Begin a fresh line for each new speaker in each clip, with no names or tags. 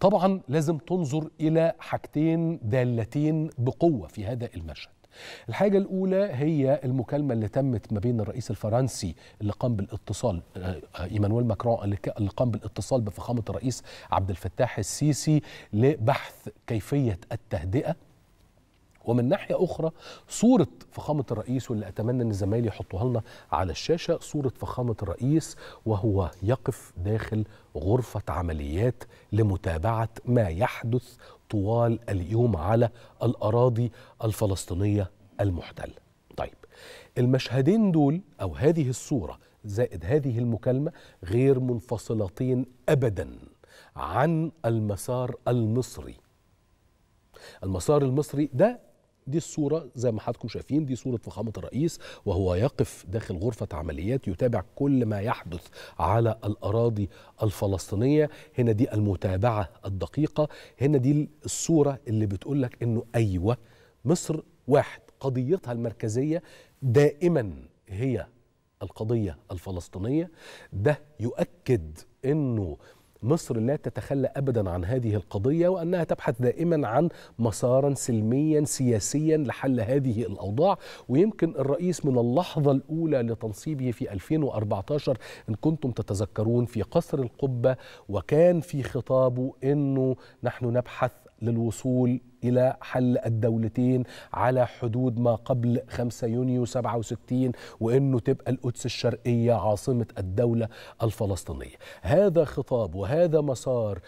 طبعا لازم تنظر الى حاجتين دالتين بقوه في هذا المشهد الحاجة الأولى هي المكالمة اللي تمت ما بين الرئيس الفرنسي اللي قام بالاتصال آه، إيمانويل ماكرون اللي قام بالاتصال بفخامة الرئيس عبد الفتاح السيسي لبحث كيفية التهدئة ومن ناحية أخرى صورة فخامة الرئيس واللي أتمنى أن زمايلي يحطوها لنا على الشاشة صورة فخامة الرئيس وهو يقف داخل غرفة عمليات لمتابعة ما يحدث طوال اليوم على الأراضي الفلسطينية المحتلة طيب المشهدين دول أو هذه الصورة زائد هذه المكالمة غير منفصلتين أبدا عن المسار المصري المسار المصري ده دي الصورة زي ما حضراتكم شايفين دي صورة فخامة الرئيس وهو يقف داخل غرفة عمليات يتابع كل ما يحدث على الأراضي الفلسطينية هنا دي المتابعة الدقيقة هنا دي الصورة اللي بتقول لك إنه أيوة مصر واحد قضيتها المركزية دائما هي القضية الفلسطينية ده يؤكد أنه مصر لا تتخلى ابدا عن هذه القضيه وانها تبحث دائما عن مسارا سلميا سياسيا لحل هذه الاوضاع ويمكن الرئيس من اللحظه الاولى لتنصيبه في 2014 ان كنتم تتذكرون في قصر القبه وكان في خطابه انه نحن نبحث للوصول إلى حل الدولتين على حدود ما قبل 5 يونيو 67 وأنه تبقى القدس الشرقية عاصمة الدولة الفلسطينية هذا خطاب وهذا مسار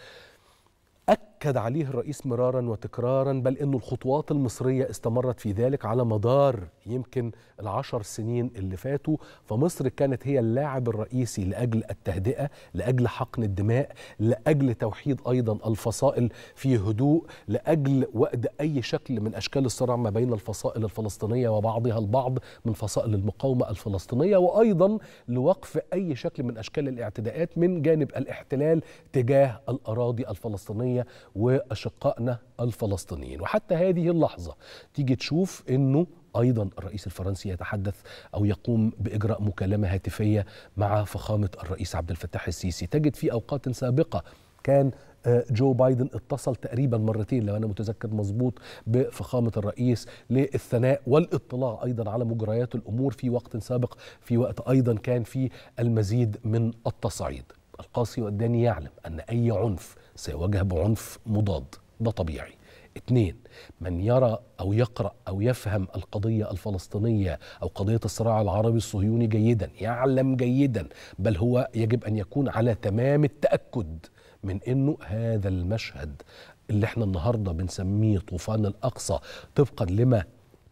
أكد عليه الرئيس مرارا وتكرارا بل أن الخطوات المصرية استمرت في ذلك على مدار يمكن العشر سنين اللي فاتوا فمصر كانت هي اللاعب الرئيسي لأجل التهدئة لأجل حقن الدماء لأجل توحيد أيضا الفصائل في هدوء لأجل وأد أي شكل من أشكال الصراع ما بين الفصائل الفلسطينية وبعضها البعض من فصائل المقاومة الفلسطينية وأيضا لوقف أي شكل من أشكال الاعتداءات من جانب الاحتلال تجاه الأراضي الفلسطينية واشقائنا الفلسطينيين وحتى هذه اللحظه تيجي تشوف انه ايضا الرئيس الفرنسي يتحدث او يقوم باجراء مكالمه هاتفيه مع فخامه الرئيس عبد الفتاح السيسي تجد في اوقات سابقه كان آه، جو بايدن اتصل تقريبا مرتين لو انا متذكر مظبوط بفخامه الرئيس للثناء والاطلاع ايضا على مجريات الامور في وقت سابق في وقت ايضا كان في المزيد من التصعيد القاسي والداني يعلم أن أي عنف سيواجه بعنف مضاد ده طبيعي اثنين من يرى أو يقرأ أو يفهم القضية الفلسطينية أو قضية الصراع العربي الصهيوني جيدا يعلم جيدا بل هو يجب أن يكون على تمام التأكد من أنه هذا المشهد اللي احنا النهاردة بنسميه طوفان الأقصى طبقا لما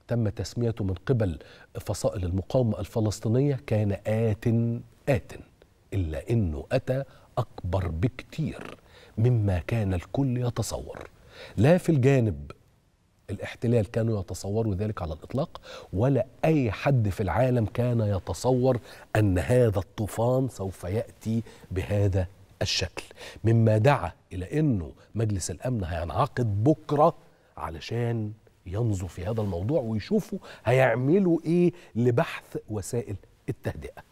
تم تسميته من قبل فصائل المقاومة الفلسطينية كان آت آت إلا أنه أتى أكبر بكتير مما كان الكل يتصور لا في الجانب الاحتلال كانوا يتصوروا ذلك على الاطلاق ولا اي حد في العالم كان يتصور ان هذا الطوفان سوف ياتي بهذا الشكل مما دعا الى انه مجلس الامن هينعقد بكره علشان ينظر في هذا الموضوع ويشوفوا هيعملوا ايه لبحث وسائل التهدئه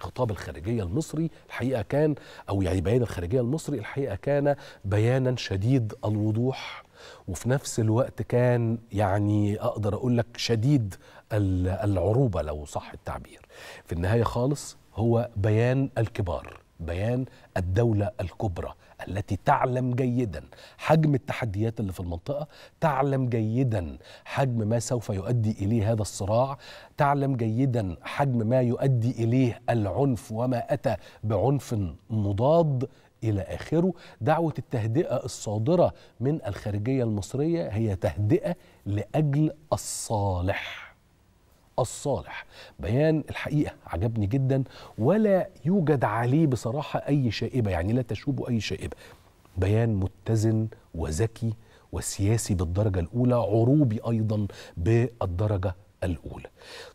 خطاب الخارجية المصري الحقيقة كان أو يعني بيان الخارجية المصري الحقيقة كان بيانا شديد الوضوح وفي نفس الوقت كان يعني أقدر أقول لك شديد العروبة لو صح التعبير في النهاية خالص هو بيان الكبار بيان الدولة الكبرى التي تعلم جيدا حجم التحديات اللي في المنطقة تعلم جيدا حجم ما سوف يؤدي إليه هذا الصراع تعلم جيدا حجم ما يؤدي إليه العنف وما أتى بعنف مضاد إلى آخره دعوة التهدئة الصادرة من الخارجية المصرية هي تهدئة لأجل الصالح الصالح بيان الحقيقة عجبني جدا ولا يوجد عليه بصراحة أي شائبة يعني لا تشوب أي شائبة بيان متزن وذكي وسياسي بالدرجة الأولى عروبي أيضا بالدرجة الأولى طيب